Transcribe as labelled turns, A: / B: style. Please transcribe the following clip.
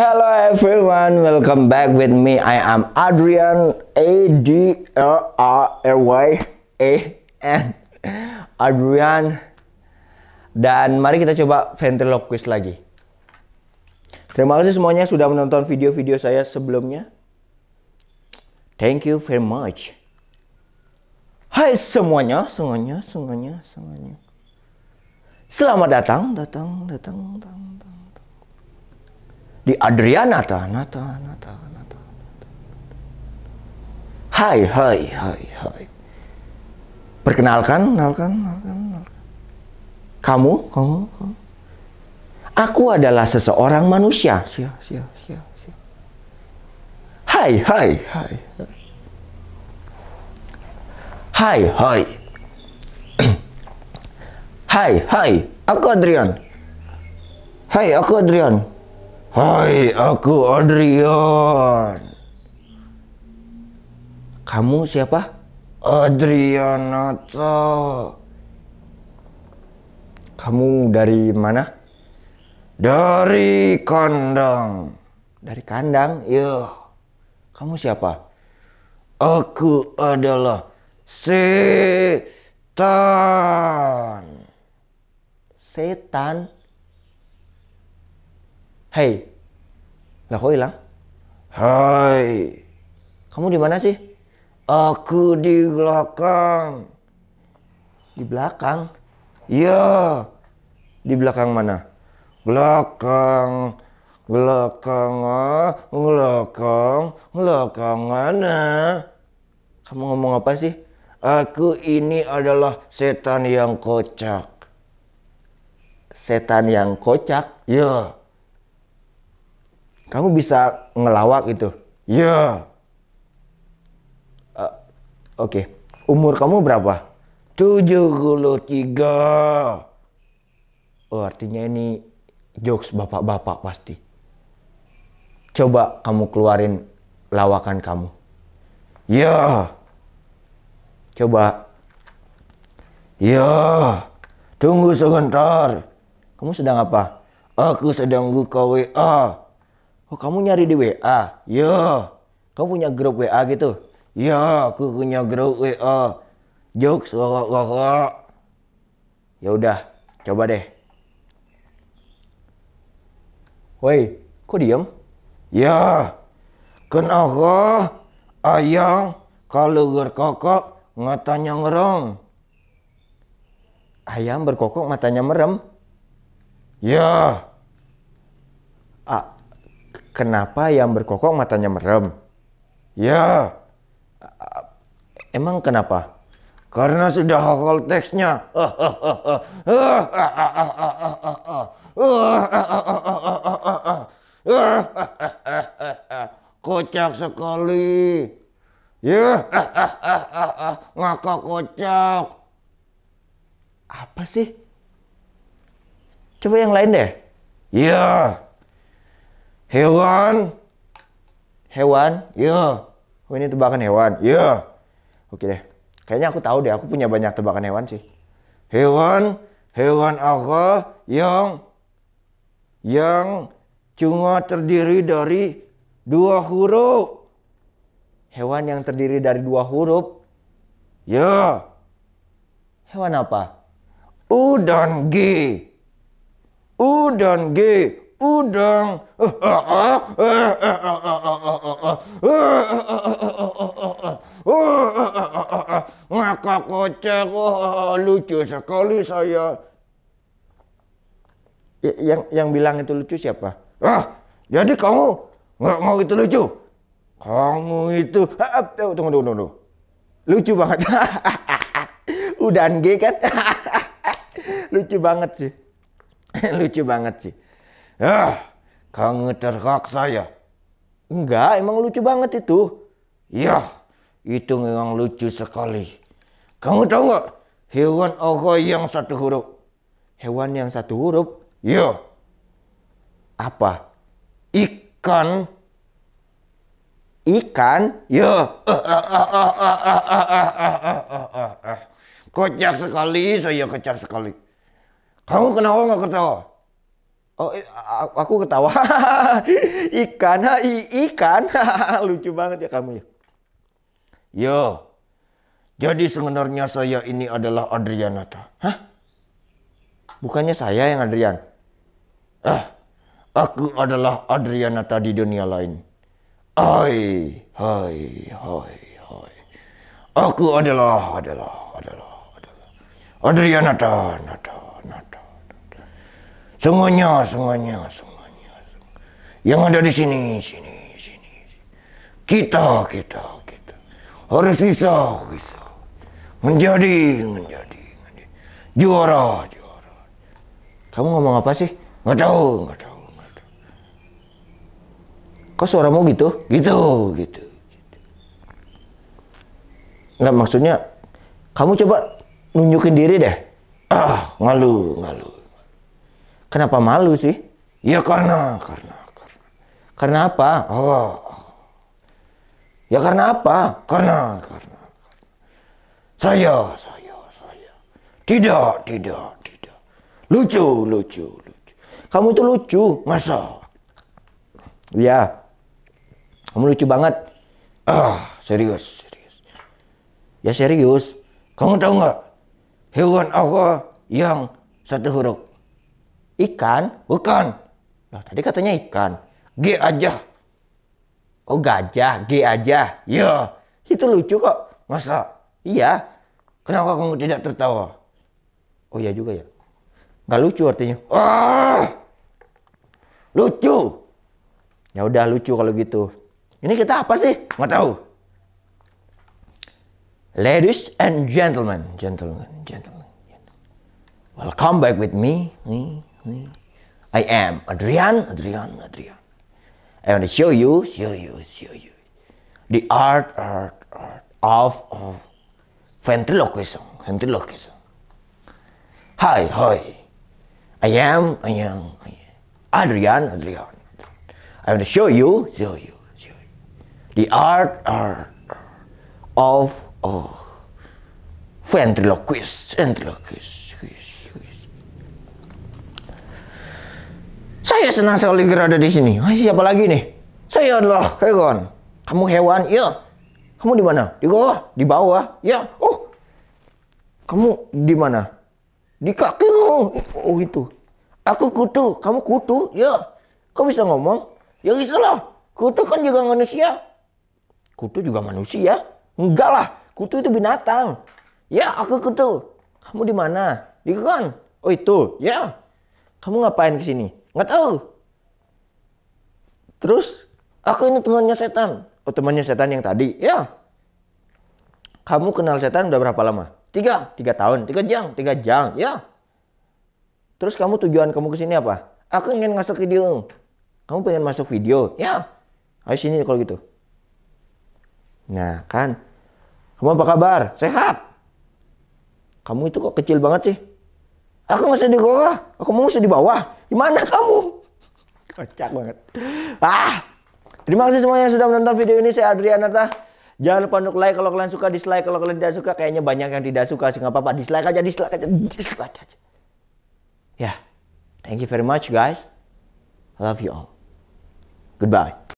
A: Hello everyone, welcome back with me. I am Adrian A D R R Y A N Adrian dan mari kita coba ventriloquist lagi. Terima kasih semuanya sudah menonton video-video saya sebelumnya. Thank you very much. Hai semuanya, semuanya, semuanya, semuanya. Selamat datang, datang, datang. datang di Adriana ta nata nata nata hai hai hai hai perkenalkan kenalkan, kenalkan. kamu kamu, kamu. aku adalah seseorang manusia sia sia sia sia hai hai hai hai hai hai hai aku Adrian hai aku Adrian Hai, aku Adrian. Kamu siapa? Adrianata. Kamu dari mana? Dari kandang. Dari kandang? Iya. Kamu siapa? Aku adalah setan. Setan? Hey. Lah kok hilang? Hai. Kamu di mana sih? Aku di belakang. Di belakang? Iya. Di belakang mana? Belakang. Belakang, ah. belakang, belakang mana? Kamu ngomong apa sih? Aku ini adalah setan yang kocak. Setan yang kocak? Iya kamu bisa ngelawak gitu ya yeah. uh, oke okay. umur kamu berapa 73 Oh, artinya ini jokes bapak-bapak pasti. Coba kamu keluarin lawakan kamu. Ya. Yeah. Coba. Ya. Yeah. Tunggu sebentar. Kamu sedang apa? Aku sedang buka WA. Oh kamu nyari di WA? Ya. Kamu punya grup WA gitu? Ya aku punya grup WA. Jokes kok Ya udah, coba deh. Woi, kok diem? Ya, kenapa ayang kalau berkokok matanya ngerong? Ayam berkokok matanya merem? Ya. Ah, Kenapa yang berkokok matanya merem? Ya. Emang kenapa? Karena sudah hafal teksnya. Kocak sekali. Ya, ngakak kocak. Apa sih? Coba yang lain deh. Ya. Yeah hewan hewan ya. yeah. oh, ini tebakan hewan ya. yeah. oke deh kayaknya aku tahu deh aku punya banyak tebakan hewan sih hewan hewan apa yang yang cuma terdiri dari dua huruf hewan yang terdiri dari dua huruf ya hewan apa u dan g u dan g udang. Maka kocak, oh, lucu sekali saya. Yang yang bilang itu lucu siapa? Ah, jadi kamu nggak mau itu lucu? Kamu itu, tunggu, tunggu, tunggu, tunggu, lucu banget. Udahan G kan? lucu banget sih, lucu banget sih. Ah, kamu terhak saya. Enggak, emang lucu banget itu. ya itu memang lucu sekali. Kamu tahu nggak hewan apa yang satu huruf? Hewan yang satu huruf? Ya. Apa? Ikan. Ikan? Ya. Kocak sekali, saya kocak sekali. Kamu kenapa nggak ketawa? Oh, eh, aku ketawa. ikan, i, ikan. Lucu banget ya kamu ya. Yo, jadi sebenarnya saya ini adalah Adriana, Hah? Bukannya saya yang Adrian? Ah, aku adalah Adriana tadi dunia lain.
B: Hai,
A: hai, hai, hai. Aku adalah, adalah, adalah, adalah. Adriana, nata. Semuanya, semuanya, semuanya. semuanya. Yang ada di sini, sini, sini. Kita, kita, kita. Harus bisa, bisa. Menjadi, menjadi, menjadi. Juara, juara. Kamu ngomong apa sih? Nggak tahu, nggak tahu, nggak tahu. Kok suaramu gitu? Gitu, gitu. gitu. Nggak maksudnya, kamu coba nunjukin diri deh. Ah, ngalu, ngalu. Kenapa malu sih? Ya karena, karena, karena. Karena apa? Oh. Ya karena apa? Karena, karena. karena. Saya, saya, saya. Tidak, tidak, tidak. Lucu, lucu, lucu. Kamu itu lucu, masa? Ya. Kamu lucu banget. Ah, serius, serius. Ya serius. Kamu tahu nggak? Hewan apa yang satu huruf. Ikan? Bukan. Nah, tadi katanya ikan. G aja. Oh gajah, G aja. Ya, itu lucu kok. Masa? Iya. Kenapa kamu tidak tertawa? Oh iya juga ya. Gak lucu artinya. Ah! Lucu. Ya udah lucu kalau gitu. Ini kita apa sih? Nggak tahu. Ladies and gentlemen, gentlemen, gentlemen. Welcome back with me. Nih, I am Adrian, Adrian, Adrian. I want to show you, show you, show you. The art, art, art of, of ventriloquism, ventriloquism. Hi, hi. I am, I am, I am. Adrian, Adrian. I want to show you, show you, show you. The art, art, art of, of ventriloquist, ventriloquist. Saya senang sekali berada di sini. Ah, siapa lagi nih? Saya adalah hewan. Kamu hewan? Ya. Kamu di mana? Di bawah. Di bawah. Ya. Oh. Kamu di mana? Di kaki. Oh, oh itu. Aku kutu. Kamu kutu? Ya. Kau bisa ngomong? Ya bisa lah. Kutu kan juga manusia. Kutu juga manusia? Enggak lah. Kutu itu binatang. Ya, aku kutu. Kamu di mana? Di kan. Oh itu. Ya. Kamu ngapain ke sini? nggak tahu terus aku ini temannya setan oh temannya setan yang tadi ya kamu kenal setan udah berapa lama tiga tiga tahun tiga jam tiga jam ya terus kamu tujuan kamu kesini apa aku ingin masuk video kamu pengen masuk video ya ayo sini kalau gitu nah kan kamu apa kabar sehat kamu itu kok kecil banget sih Aku nggak usah di bawah, aku mau usah di bawah. Gimana kamu? Kocak banget. Ah, terima kasih semuanya yang sudah menonton video ini. Saya Tah. Jangan lupa untuk like kalau kalian suka, dislike kalau kalian tidak suka. Kayaknya banyak yang tidak suka sih Gak apa-apa. Dislike aja, dislike aja, dislike aja. Ya, yeah. thank you very much guys. I love you all. Goodbye.